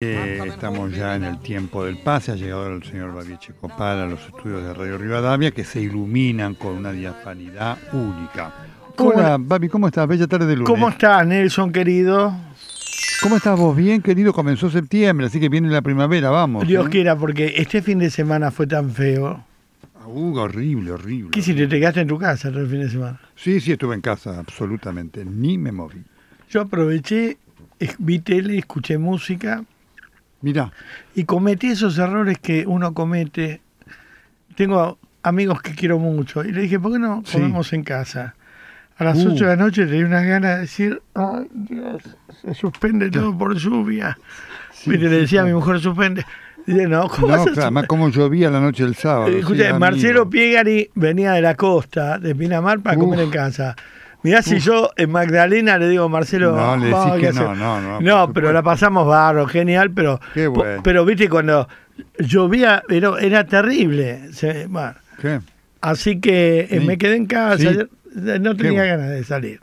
estamos ya en el tiempo del pase, ha llegado el señor Babi Copal a los estudios de Radio Rivadavia que se iluminan con una diafanidad única. Hola, Babi, ¿cómo estás? Bella tarde de lunes. ¿Cómo estás, Nelson, querido? ¿Cómo estás vos? Bien, querido, comenzó septiembre, así que viene la primavera, vamos. Dios ¿eh? quiera, porque este fin de semana fue tan feo. Uh, horrible, horrible. ¿Qué si te quedaste en tu casa el fin de semana? Sí, sí, estuve en casa, absolutamente, ni me moví. Yo aproveché, vi tele, escuché música, Mirá. Y cometí esos errores que uno comete. Tengo amigos que quiero mucho. Y le dije, ¿por qué no comemos en casa? A las uh. ocho 8 de la noche tenía unas ganas de decir, ay Dios, se suspende todo por lluvia. y le decía a mi mujer, suspende. Dije, no, no claro, más como llovía la noche del sábado. Eh, Marcelo Piegari venía de la costa, de Pinamar, para comer en casa. Mirá, si yo en Magdalena le digo a Marcelo. No, le decís que no, no, no. No, pero la pasamos barro, genial, pero. Qué bueno. Pero viste, cuando llovía, era, era terrible. ¿Qué? Así que eh, me quedé en casa, no tenía ganas de salir.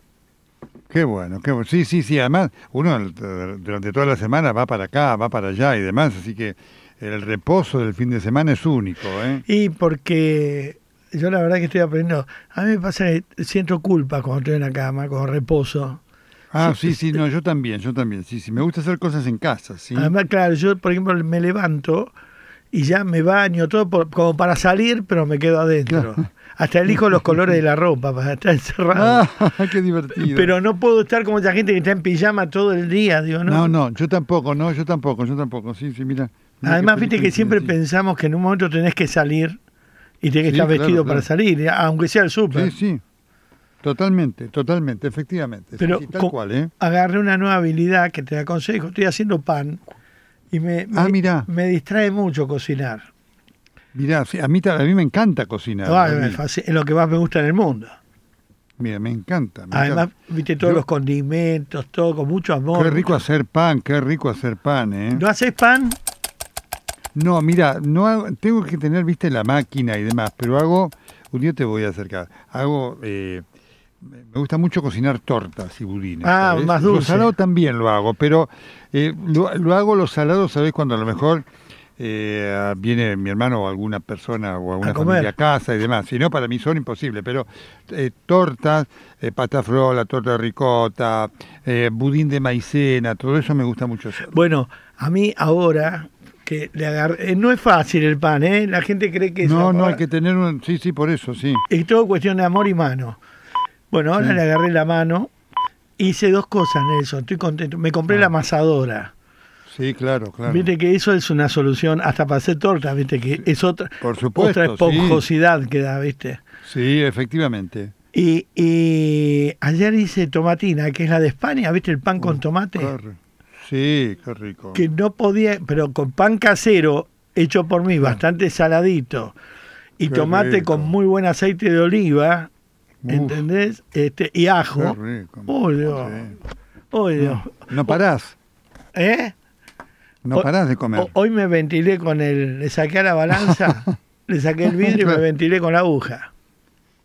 Qué bueno, qué bueno. Sí, sí, sí. Además, uno durante toda la semana va para acá, va para allá y demás, así que el reposo del fin de semana es único. ¿eh? Y porque yo la verdad que estoy aprendiendo. A mí me pasa que siento culpa cuando estoy en la cama, con reposo. Ah, sí, sí, no, eh, yo también, yo también, sí, sí. Me gusta hacer cosas en casa, sí. Además, claro, yo, por ejemplo, me levanto y ya me baño, todo como para salir, pero me quedo adentro. Hasta elijo los colores de la ropa para estar encerrado. Ah, qué divertido. Pero no puedo estar como esa gente que está en pijama todo el día, digo, ¿no? No, no, yo tampoco, no, yo tampoco, yo tampoco, sí, sí, mira. Además, viste que siempre pensamos que en un momento tenés que salir y tiene que estar vestido para salir, eh, aunque sea el súper. Sí, sí. Totalmente, totalmente, efectivamente. Pero ¿eh? agarré una nueva habilidad que te aconsejo. Estoy haciendo pan y me, ah, me, distrae mucho cocinar. Mirá, a mí, a mí me encanta cocinar. es lo que más me gusta en el mundo. Mira, me encanta. Además, viste todos los condimentos, todo con mucho amor. Qué rico hacer pan, qué rico hacer pan, ¿eh? ¿No haces pan? No, mira, no tengo que tener, viste, la máquina y demás, pero hago, un día te voy a acercar, hago, eh, me gusta mucho cocinar tortas y budines. Ah, más dulce. Lo salado también lo hago, pero eh, lo, hago los salados, sabes Cuando a lo mejor eh, viene mi hermano o alguna persona o alguna familia a casa y demás. Si no, para mí son imposibles, pero tortas, eh, pata torta de ricota, budín de maicena, todo eso me gusta mucho Bueno, a mí ahora le eh, No es fácil el pan, ¿eh? La gente cree que No, no, hay que tener un. Sí, sí, por eso, sí. Es todo cuestión de amor y mano. Bueno, ahora le agarré la mano. Hice dos cosas, Nelson. Estoy contento. Me compré ah. la amasadora. Sí, claro, claro. Viste que eso es una solución hasta para hacer tortas, viste que es otra, Por supuesto, otra esponjosidad que da, viste. Sí, efectivamente. Y, ayer hice tomatina, que es la de España, viste el pan con tomate. Sí, qué rico. Que no podía, pero con pan casero, hecho por mí, bastante saladito, y tomate con muy buen aceite de oliva, ¿entendés? Este, y ajo. Qué rico. Oh, Dios. Oh, no, parás. ¿Eh? No parás de comer. Hoy me ventilé con el. Le saqué a la balanza, le saqué el vidrio y me ventilé con la aguja.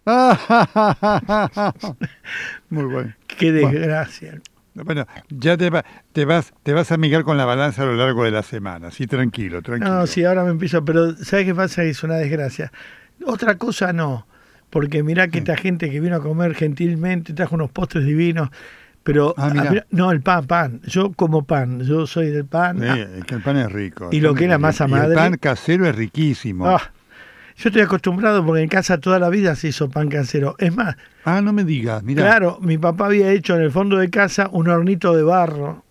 Muy bueno. Qué desgracia. Bueno, ya te, va, te, vas te vas a migrar con la balanza a lo largo de la semana, sí, tranquilo, tranquilo. No, sí, ahora me empiezo, pero ¿sabes qué pasa? Es una desgracia. Otra cosa no, porque mirá que esta gente que vino a comer gentilmente trajo unos postres divinos, pero ah, no, el pan, pan. Yo como pan, yo soy del pan. Sí, es que el pan es rico. Y lo que es la masa madre. El pan casero es riquísimo. Ah. Yo estoy acostumbrado porque en casa toda la vida se hizo pan casero. Es más. Ah, no me digas, mira. Claro, mi papá había hecho en el fondo de casa un hornito de barro.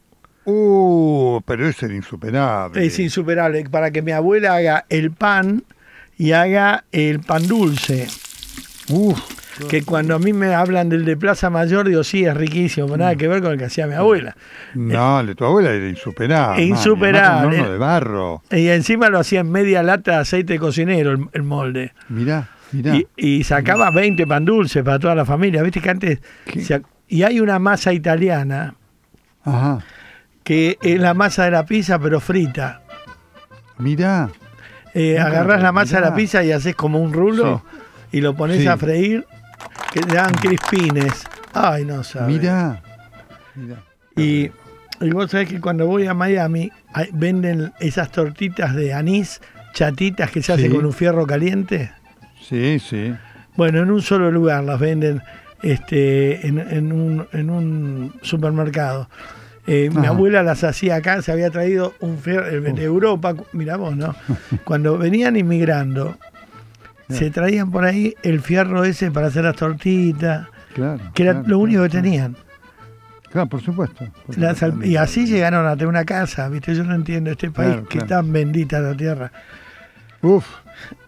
Uh, pero ese era insuperable. Es insuperable. Para que mi abuela haga el pan y haga el pan dulce. Uf que cuando a mí me hablan del de Plaza Mayor, digo, sí, es riquísimo, nada mm. que ver con el que hacía mi abuela. No, el de tu abuela era insuperable. Eh, insuperable. de barro. Y encima lo hacía en media lata de aceite de cocinero el, molde. Mirá, mirá. Y, sacaba 20 mm. pan dulce para toda la familia. Viste que antes... y hay una masa italiana. Que es la masa de la pizza, pero frita. Mirá. Eh, la masa de la pizza y haces como un rulo y lo pones a freír que dan crispines. Ay, no sabes. Mirá. Y, vos sabés que cuando voy a Miami venden esas tortitas de anís, chatitas que se hacen con un fierro caliente. Sí, sí. Bueno, en un solo lugar las venden este, en, un, supermercado. Eh, mi abuela las hacía acá, se había traído un fierro eh, de Europa, mirá vos, ¿no? Cuando venían inmigrando, se traían por ahí el fierro ese para hacer las tortitas, que era lo único que tenían. Claro, por supuesto. y así llegaron a tener una casa, ¿viste? Yo no entiendo este país que tan bendita la tierra. Uf,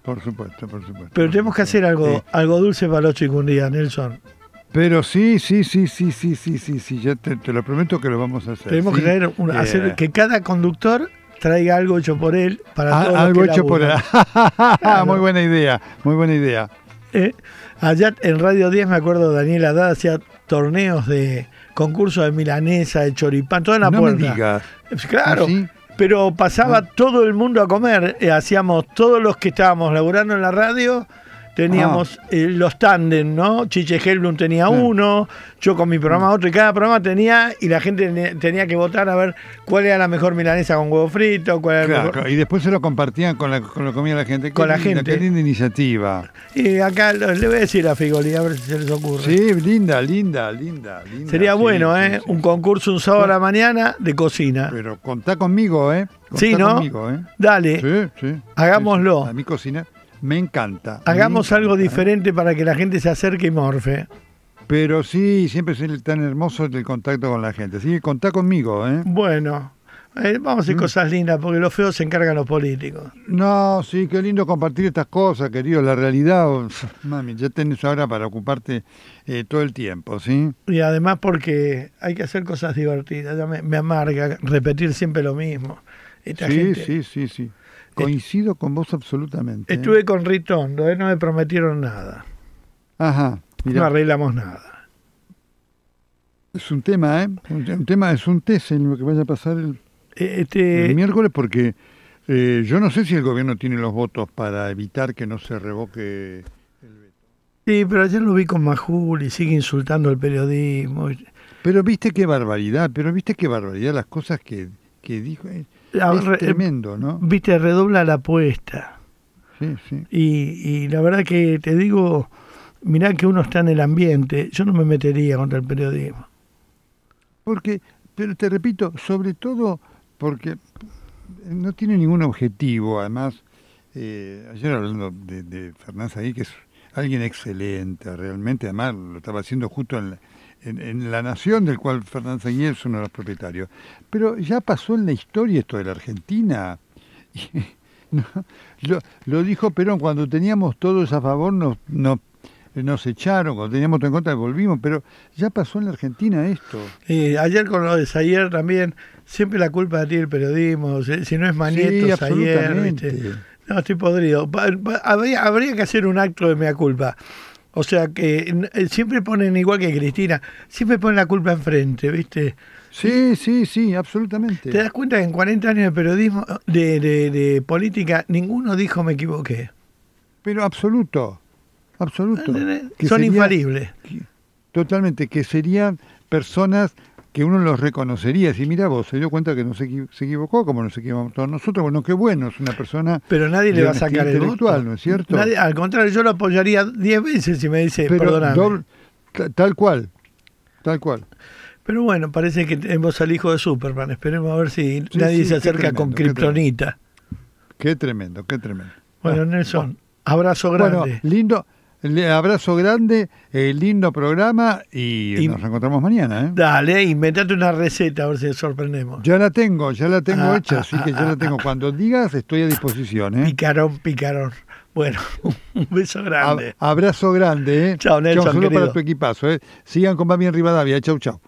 por supuesto, por supuesto. Pero tenemos que hacer algo, eh, algo dulce para los día, Nelson. Pero sí, sí, sí, sí, sí, sí, sí, sí, ya te, lo prometo que lo vamos a hacer. Tenemos que traer hacer eh. que cada conductor traiga algo hecho por él para ah, algo los hecho por él. Muy buena idea, muy buena idea. Eh, allá en Radio 10 me acuerdo Daniel Haddad hacía torneos de concursos de milanesa, de choripán, toda en la no Me digas. Eh, claro. ¿Ah, pero pasaba ah. todo el mundo a comer, eh, hacíamos todos los que estábamos laburando en la radio, teníamos ah. eh, los tándem, ¿no? Chiche Helblum tenía uno, yo con mi programa mm. otro, y cada programa tenía, y la gente tenía que votar a ver cuál era la mejor milanesa con huevo frito, cuál era claro, mejor... Y después se lo compartían con, la, con lo comía la gente. con la gente. Qué linda iniciativa. Y acá le voy a decir a Figoli, a ver si se les ocurre. Sí, linda, linda, linda. Sería bueno, ¿eh? Un concurso un sábado a la mañana de cocina. Pero contá conmigo, ¿eh? Contá sí, ¿no? Conmigo, ¿eh? Dale. Sí, sí. Hagámoslo. A mi cocina me encanta. Hagamos algo diferente para que la gente se acerque y morfe. Pero sí, siempre es tan hermoso el contacto con la gente. Así que contá conmigo, ¿eh? Bueno, eh, vamos a hacer mm. cosas lindas, porque los feos se encargan los políticos. No, sí, qué lindo compartir estas cosas, querido. La realidad, mami, ya tenés ahora para ocuparte eh, todo el tiempo, ¿sí? Y además porque hay que hacer cosas divertidas. me, amarga repetir siempre lo mismo. sí, sí, sí, sí. Coincido con vos absolutamente. ¿eh? Estuve con Ritondo, ¿eh? no me prometieron nada. Ajá. No arreglamos nada. Es un tema, ¿eh? Un, tema, es un test en lo que vaya a pasar el, e, este... miércoles, porque eh, yo no sé si el gobierno tiene los votos para evitar que no se revoque el veto. Sí, pero ayer lo vi con Majul y sigue insultando al periodismo. Pero viste qué barbaridad, pero viste qué barbaridad las cosas que que dijo. Eh, es, eh, tremendo, ¿no? Viste, redobla la apuesta. Sí, sí. Y, la verdad que te digo, mirá que uno está en el ambiente, yo no me metería contra el periodismo. Porque, pero te repito, sobre todo porque no tiene ningún objetivo, además, eh, ayer hablando de, de Fernández ahí, que es alguien excelente, realmente, además lo estaba haciendo justo en la, en, la nación del cual Fernández Aguirre es uno de los propietarios. Pero ya pasó en la historia esto de la Argentina. lo, dijo Perón, cuando teníamos todos a favor nos, nos, nos, echaron, cuando teníamos todo en contra volvimos, pero ya pasó en la Argentina esto. ayer con lo de Sayer también, siempre la culpa de ti el periodismo, si, no es Manieto, sí, Sayer, No, estoy podrido. Habría, habría que hacer un acto de mea culpa. O sea que eh, siempre ponen, igual que Cristina, siempre ponen la culpa enfrente, ¿viste? Sí, sí, sí, absolutamente. ¿Te das cuenta que en 40 años de periodismo, de, de, política, ninguno dijo me equivoqué? Pero absoluto, absoluto. Son infalibles. totalmente, que serían personas que uno los reconocería, si mira vos, se dio cuenta que no se, equivocó, como nos equivocamos todos nosotros, bueno, qué bueno, es una persona... Pero nadie le va a sacar el ¿no es cierto? al contrario, yo lo apoyaría diez veces si me dice, perdóname. tal cual, tal cual. Pero bueno, parece que tenemos al hijo de Superman, esperemos a ver si nadie se acerca con Kryptonita. Qué tremendo, qué tremendo. Bueno, ah, Nelson, abrazo grande. Bueno, lindo abrazo grande, lindo programa y, nos encontramos mañana. ¿eh? Dale, inventate una receta a ver si sorprendemos. Ya la tengo, ya la tengo ah, hecha, ah, así ah, que ya la tengo. Cuando digas, estoy a disposición. ¿eh? Picarón, picarón. Bueno, un beso grande. abrazo grande. ¿eh? Chao, Nelson. Chau, para tu equipazo. ¿eh? Sigan con Mami en Rivadavia. Chau, chau.